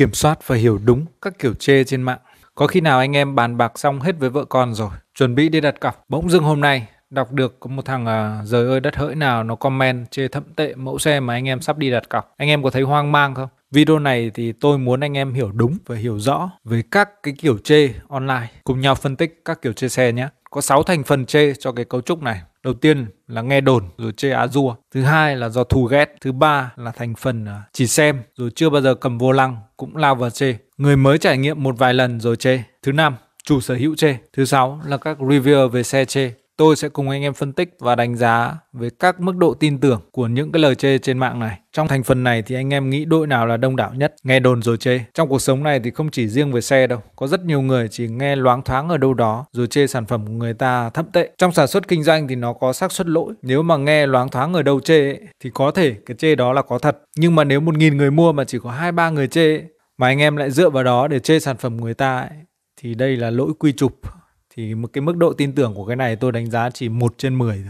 kiểm soát và hiểu đúng các kiểu chê trên mạng. Có khi nào anh em bàn bạc xong hết với vợ con rồi, chuẩn bị đi đặt cọc, bỗng dưng hôm nay đọc được có một thằng à, rời ơi đất hỡi nào nó comment chê thậm tệ mẫu xe mà anh em sắp đi đặt cọc. Anh em có thấy hoang mang không? Video này thì tôi muốn anh em hiểu đúng và hiểu rõ về các cái kiểu chê online, cùng nhau phân tích các kiểu chê xe nhé có 6 thành phần chê cho cái cấu trúc này. Đầu tiên là nghe đồn rồi chê á dua. Thứ hai là do thù ghét. Thứ ba là thành phần à, chỉ xem rồi chưa bao giờ cầm vô lăng cũng lao vào chê. Người mới trải nghiệm một vài lần rồi chê. Thứ năm chủ sở hữu chê. Thứ sáu là các reviewer về xe chê. Tôi sẽ cùng anh em phân tích và đánh giá về các mức độ tin tưởng của những cái lời chê trên mạng này. Trong thành phần này thì anh em nghĩ đội nào là đông đảo nhất, nghe đồn rồi chê. Trong cuộc sống này thì không chỉ riêng về xe đâu, có rất nhiều người chỉ nghe loáng thoáng ở đâu đó rồi chê sản phẩm của người ta thậm tệ. Trong sản xuất kinh doanh thì nó có xác suất lỗi. Nếu mà nghe loáng thoáng ở đâu chê ấy, thì có thể cái chê đó là có thật. Nhưng mà nếu 1.000 người mua mà chỉ có 2-3 người chê ấy, mà anh em lại dựa vào đó để chê sản phẩm người ta ấy, thì đây là lỗi quy chụp thì một cái mức độ tin tưởng của cái này tôi đánh giá chỉ 1 trên 10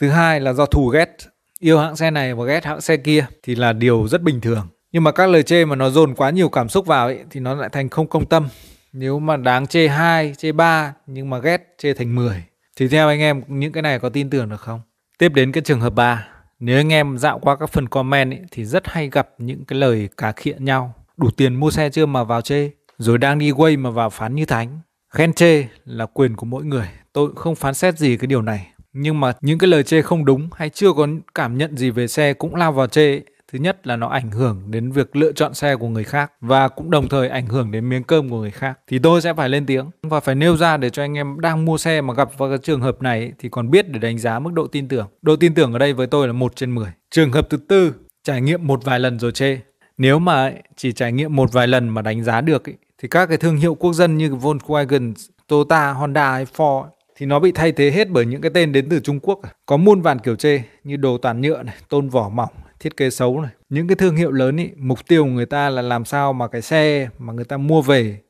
Thứ hai là do thù ghét, yêu hãng xe này và ghét hãng xe kia thì là điều rất bình thường. Nhưng mà các lời chê mà nó dồn quá nhiều cảm xúc vào ấy, thì nó lại thành không công tâm. Nếu mà đáng chê 2, chê 3 nhưng mà ghét chê thành 10 thì theo anh em những cái này có tin tưởng được không? Tiếp đến cái trường hợp 3 nếu anh em dạo qua các phần comment ấy, thì rất hay gặp những cái lời cá khịa nhau đủ tiền mua xe chưa mà vào chê rồi đang đi quay mà vào phán như thánh Khen chê là quyền của mỗi người, tôi không phán xét gì cái điều này. Nhưng mà những cái lời chê không đúng hay chưa có cảm nhận gì về xe cũng lao vào chê Thứ nhất là nó ảnh hưởng đến việc lựa chọn xe của người khác và cũng đồng thời ảnh hưởng đến miếng cơm của người khác. Thì tôi sẽ phải lên tiếng và phải nêu ra để cho anh em đang mua xe mà gặp vào cái trường hợp này thì còn biết để đánh giá mức độ tin tưởng. Độ tin tưởng ở đây với tôi là 1 trên 10. Trường hợp thứ tư, trải nghiệm một vài lần rồi chê. Nếu mà chỉ trải nghiệm một vài lần mà đánh giá được ý, thì các cái thương hiệu quốc dân như Volkswagen, Toyota, Honda Ford thì nó bị thay thế hết bởi những cái tên đến từ Trung Quốc. À. Có muôn vàn kiểu chê như đồ toàn nhựa này, tôn vỏ mỏng, thiết kế xấu này. Những cái thương hiệu lớn ý, mục tiêu của người ta là làm sao mà cái xe mà người ta mua về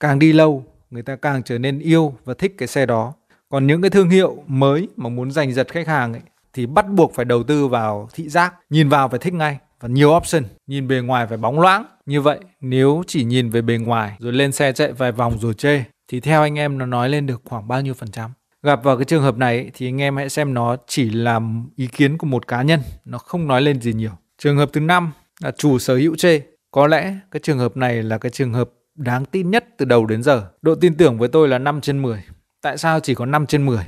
càng đi lâu, người ta càng trở nên yêu và thích cái xe đó. Còn những cái thương hiệu mới mà muốn giành giật khách hàng ấy, thì bắt buộc phải đầu tư vào thị giác, nhìn vào phải thích ngay và nhiều option nhìn bề ngoài phải bóng loãng như vậy nếu chỉ nhìn về bề ngoài rồi lên xe chạy vài vòng rồi chê thì theo anh em nó nói lên được khoảng bao nhiêu phần trăm gặp vào cái trường hợp này thì anh em hãy xem nó chỉ là ý kiến của một cá nhân nó không nói lên gì nhiều trường hợp thứ năm là chủ sở hữu chê có lẽ cái trường hợp này là cái trường hợp đáng tin nhất từ đầu đến giờ độ tin tưởng với tôi là 5 trên 10 tại sao chỉ có 5 trên 10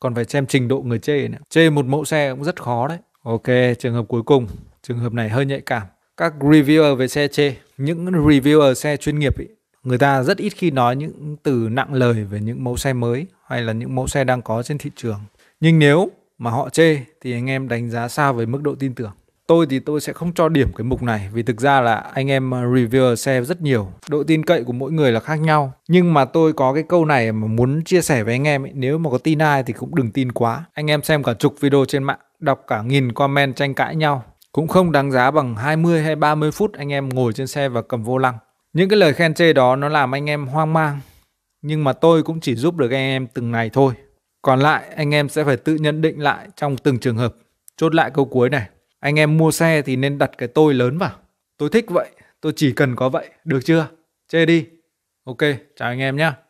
còn phải xem trình độ người chê nữa chê một mẫu xe cũng rất khó đấy ok trường hợp cuối cùng trường hợp này hơi nhạy cảm các reviewer về xe chê những reviewer xe chuyên nghiệp ý, người ta rất ít khi nói những từ nặng lời về những mẫu xe mới hay là những mẫu xe đang có trên thị trường nhưng nếu mà họ chê thì anh em đánh giá sao về mức độ tin tưởng tôi thì tôi sẽ không cho điểm cái mục này vì thực ra là anh em reviewer xe rất nhiều độ tin cậy của mỗi người là khác nhau nhưng mà tôi có cái câu này mà muốn chia sẻ với anh em ấy, nếu mà có tin ai thì cũng đừng tin quá anh em xem cả chục video trên mạng đọc cả nghìn comment tranh cãi nhau cũng không đáng giá bằng 20 hay 30 phút anh em ngồi trên xe và cầm vô lăng. Những cái lời khen chê đó nó làm anh em hoang mang. Nhưng mà tôi cũng chỉ giúp được anh em từng này thôi. Còn lại anh em sẽ phải tự nhận định lại trong từng trường hợp. Chốt lại câu cuối này. Anh em mua xe thì nên đặt cái tôi lớn vào. Tôi thích vậy, tôi chỉ cần có vậy, được chưa? Chê đi. Ok, chào anh em nhé.